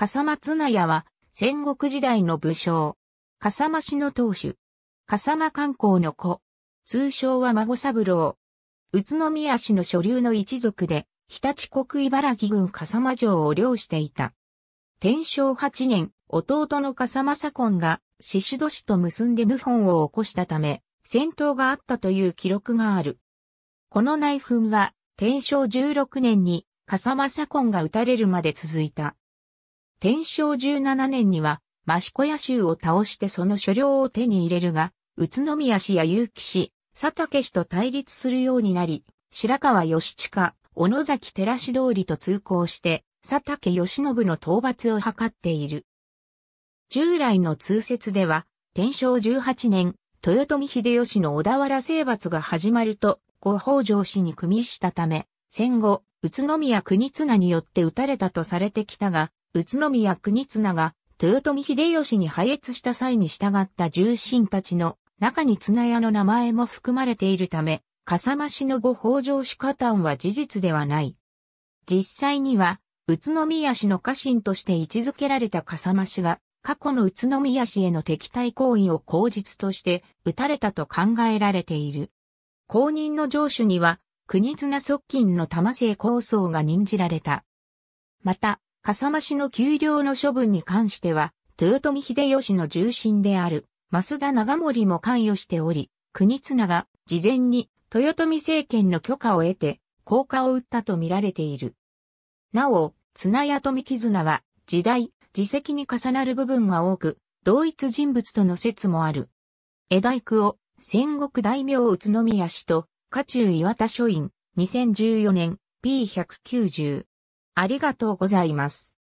笠間綱屋は戦国時代の武将。笠間氏の当主。笠間観光の子。通称は孫三郎。宇都宮市の所流の一族で、日立国茨城郡笠間城を領していた。天正8年、弟の笠間左近が、子戸氏と結んで謀反を起こしたため、戦闘があったという記録がある。この内紛は、天正16年に、笠間左近が撃たれるまで続いた。天正17年には、益子屋州を倒してその所領を手に入れるが、宇都宮氏や結城氏、佐竹氏と対立するようになり、白川義親、小野崎寺市通りと通行して、佐竹義信の討伐を図っている。従来の通説では、天正18年、豊臣秀吉の小田原征伐が始まると、後北条氏に組みしたため、戦後、宇都宮国綱によって撃たれたとされてきたが、宇都宮国綱が豊臣秀吉に配越した際に従った重臣たちの中に綱屋の名前も含まれているため、笠間氏の御北条氏加担は事実ではない。実際には、宇都宮氏の家臣として位置づけられた笠間氏が、過去の宇都宮氏への敵対行為を口実として撃たれたと考えられている。公認の上主には、国綱側近の玉製構想が任じられた。また、笠間氏の給料の処分に関しては、豊臣秀吉の重臣である、増田長森も関与しており、国綱が事前に豊臣政権の許可を得て、効果を打ったと見られている。なお、綱や富絆は、時代、自責に重なる部分が多く、同一人物との説もある。江大工を、戦国大名宇都宮氏と、家中岩田書院、2014年、P190。ありがとうございます。